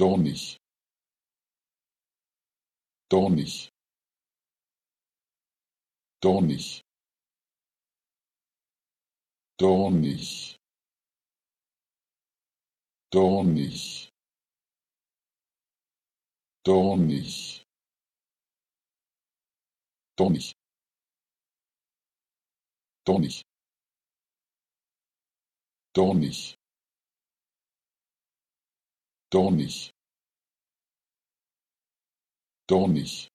dornig dornig dornig dornig dornig dornig dornig dornig dornig dornig dornig